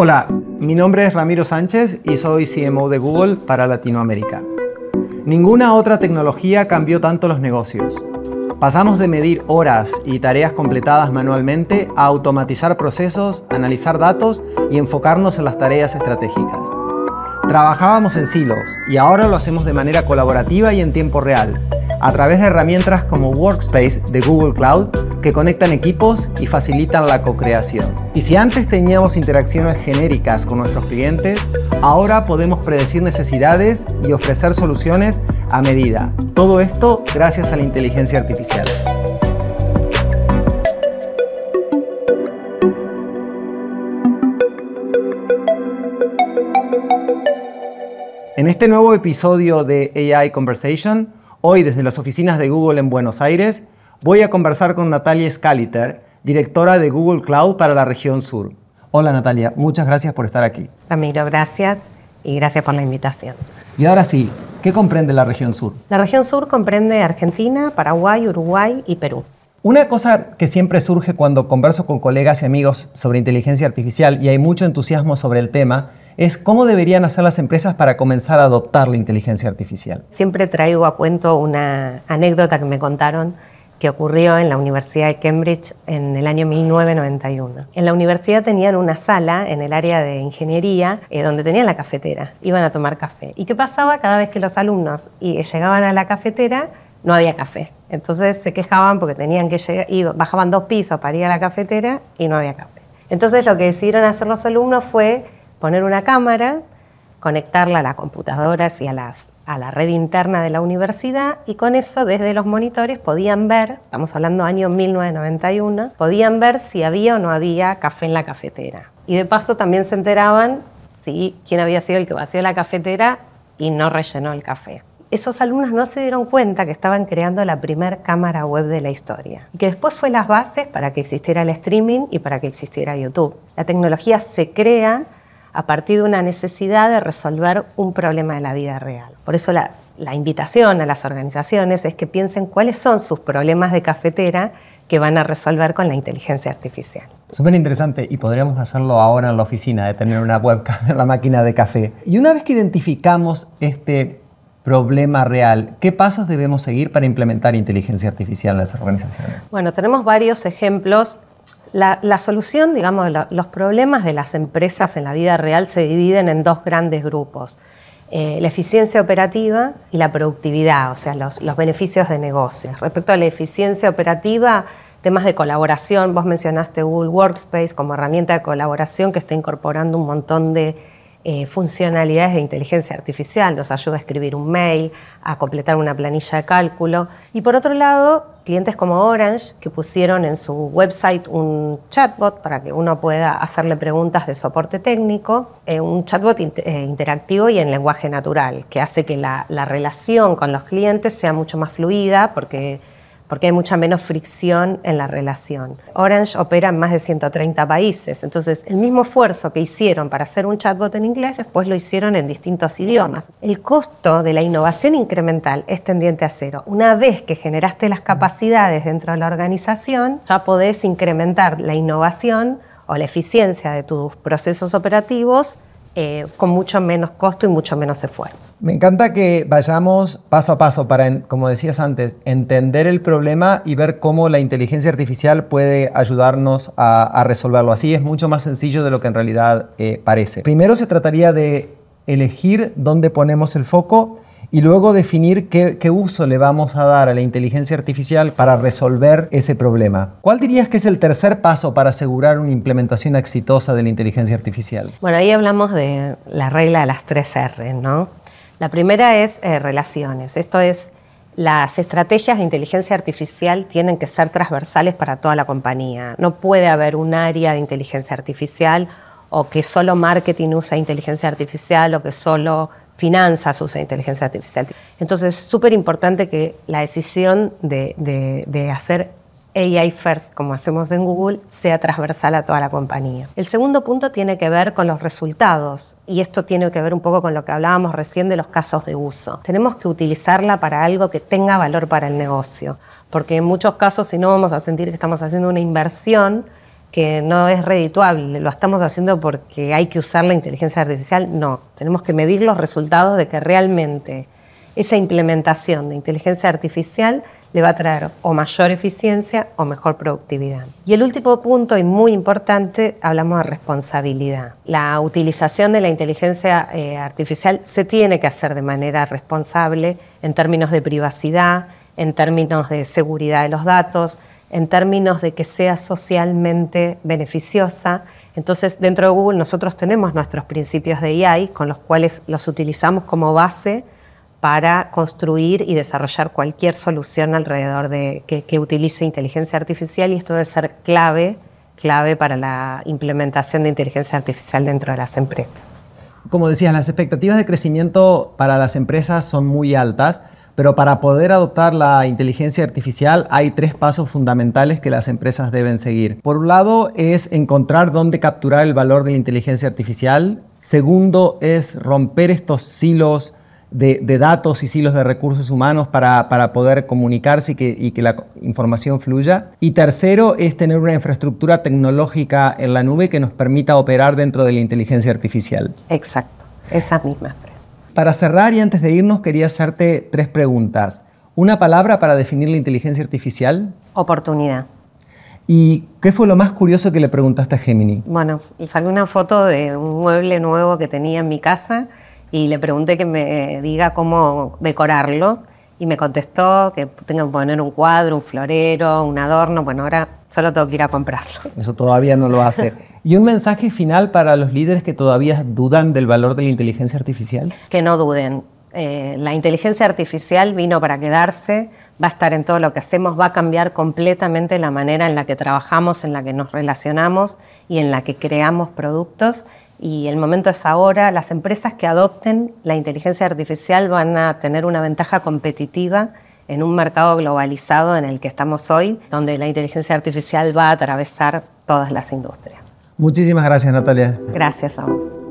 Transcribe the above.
Hola, mi nombre es Ramiro Sánchez y soy CMO de Google para Latinoamérica. Ninguna otra tecnología cambió tanto los negocios. Pasamos de medir horas y tareas completadas manualmente a automatizar procesos, analizar datos y enfocarnos en las tareas estratégicas. Trabajábamos en silos y ahora lo hacemos de manera colaborativa y en tiempo real, a través de herramientas como Workspace de Google Cloud que conectan equipos y facilitan la co-creación. Y si antes teníamos interacciones genéricas con nuestros clientes, ahora podemos predecir necesidades y ofrecer soluciones a medida. Todo esto gracias a la inteligencia artificial. En este nuevo episodio de AI Conversation, hoy desde las oficinas de Google en Buenos Aires, voy a conversar con Natalia Scaliter, directora de Google Cloud para la región sur. Hola Natalia, muchas gracias por estar aquí. Ramiro, gracias y gracias por la invitación. Y ahora sí, ¿qué comprende la región sur? La región sur comprende Argentina, Paraguay, Uruguay y Perú. Una cosa que siempre surge cuando converso con colegas y amigos sobre inteligencia artificial y hay mucho entusiasmo sobre el tema es cómo deberían hacer las empresas para comenzar a adoptar la inteligencia artificial. Siempre traigo a cuento una anécdota que me contaron que ocurrió en la Universidad de Cambridge en el año 1991. En la universidad tenían una sala en el área de ingeniería eh, donde tenían la cafetera, iban a tomar café. ¿Y qué pasaba cada vez que los alumnos llegaban a la cafetera? No había café entonces se quejaban porque tenían que llegar, bajaban dos pisos para ir a la cafetera y no había café. Entonces lo que decidieron hacer los alumnos fue poner una cámara, conectarla a las computadoras y a, la red interna de la universidad y con eso desde los monitores podían ver, estamos hablando año 1991, podían ver si había o no había café en la cafetera. Y de paso también se enteraban si quién había sido el que vació la cafetera y no rellenó el café esos alumnos no se dieron cuenta que estaban creando la primera cámara web de la historia, que después fue las bases para que existiera el streaming y para que existiera YouTube. La tecnología se crea a partir de una necesidad de resolver un problema de la vida real. Por eso la, invitación a las organizaciones es que piensen cuáles son sus problemas de cafetera que van a resolver con la inteligencia artificial. Súper interesante y podríamos hacerlo ahora en la oficina, de tener una webcam en la máquina de café. Y una vez que identificamos este problema real. ¿Qué pasos debemos seguir para implementar inteligencia artificial en las organizaciones? Bueno, tenemos varios ejemplos. La, solución, digamos, los problemas de las empresas en la vida real se dividen en dos grandes grupos. Eh, la eficiencia operativa y la productividad, o sea, los, los beneficios de negocios. Respecto a la eficiencia operativa, temas de colaboración, vos mencionaste Google Workspace como herramienta de colaboración que está incorporando un montón de eh, funcionalidades de inteligencia artificial, nos ayuda a escribir un mail, a completar una planilla de cálculo. Y por otro lado, clientes como Orange, que pusieron en su website un chatbot para que uno pueda hacerle preguntas de soporte técnico, eh, un chatbot eh, interactivo y en lenguaje natural, que hace que la, la relación con los clientes sea mucho más fluida porque porque hay mucha menos fricción en la relación. Orange opera en más de 130 países, entonces el mismo esfuerzo que hicieron para hacer un chatbot en inglés, después lo hicieron en distintos idiomas. El costo de la innovación incremental es tendiente a cero. Una vez que generaste las capacidades dentro de la organización, ya podés incrementar la innovación o la eficiencia de tus procesos operativos eh, con mucho menos costo y mucho menos esfuerzo. Me encanta que vayamos paso a paso para, como decías antes, entender el problema y ver cómo la inteligencia artificial puede ayudarnos a, resolverlo. Así es mucho más sencillo de lo que en realidad eh, parece. Primero se trataría de elegir dónde ponemos el foco y luego definir qué, uso le vamos a dar a la inteligencia artificial para resolver ese problema. ¿Cuál dirías que es el tercer paso para asegurar una implementación exitosa de la inteligencia artificial? Bueno, ahí hablamos de la regla de las tres R, ¿no? La primera es eh, relaciones, esto es, las estrategias de inteligencia artificial tienen que ser transversales para toda la compañía. No puede haber un área de inteligencia artificial o que solo marketing usa inteligencia artificial o que solo finanzas su inteligencia artificial. Entonces, es súper importante que la decisión de, de hacer AI First, como hacemos en Google, sea transversal a toda la compañía. El segundo punto tiene que ver con los resultados y esto tiene que ver un poco con lo que hablábamos recién de los casos de uso. Tenemos que utilizarla para algo que tenga valor para el negocio, porque en muchos casos si no vamos a sentir que estamos haciendo una inversión que no es redituable, lo estamos haciendo porque hay que usar la inteligencia artificial, no, tenemos que medir los resultados de que realmente esa implementación de inteligencia artificial le va a traer o mayor eficiencia o mejor productividad. Y el último punto y muy importante, hablamos de responsabilidad. La utilización de la inteligencia eh, artificial se tiene que hacer de manera responsable en términos de privacidad, en términos de seguridad de los datos, en términos de que sea socialmente beneficiosa. Entonces, dentro de Google nosotros tenemos nuestros principios de AI con los cuales los utilizamos como base para construir y desarrollar cualquier solución alrededor de que, utilice inteligencia artificial y esto debe ser clave, clave para la implementación de inteligencia artificial dentro de las empresas. Como decías, las expectativas de crecimiento para las empresas son muy altas. Pero para poder adoptar la inteligencia artificial hay tres pasos fundamentales que las empresas deben seguir. Por un lado es encontrar dónde capturar el valor de la inteligencia artificial. Segundo es romper estos silos de, datos y silos de recursos humanos para, poder comunicarse y que, y que, la información fluya. Y tercero es tener una infraestructura tecnológica en la nube que nos permita operar dentro de la inteligencia artificial. Exacto, esa misma. Para cerrar y antes de irnos, quería hacerte tres preguntas. Una palabra para definir la inteligencia artificial. Oportunidad. ¿Y qué fue lo más curioso que le preguntaste a Gemini? Bueno, salió una foto de un mueble nuevo que tenía en mi casa y le pregunté que me diga cómo decorarlo y me contestó que tengo que poner un cuadro, un florero, un adorno. Bueno, ahora solo tengo que ir a comprarlo. Eso todavía no lo hace. ¿Y un mensaje final para los líderes que todavía dudan del valor de la inteligencia artificial? Que no duden. Eh, la inteligencia artificial vino para quedarse, va a estar en todo lo que hacemos, va a cambiar completamente la manera en la que trabajamos, en la que nos relacionamos y en la que creamos productos y el momento es ahora. Las empresas que adopten la inteligencia artificial van a tener una ventaja competitiva en un mercado globalizado en el que estamos hoy, donde la inteligencia artificial va a atravesar todas las industrias. Muchísimas gracias, Natalia. Gracias a vos.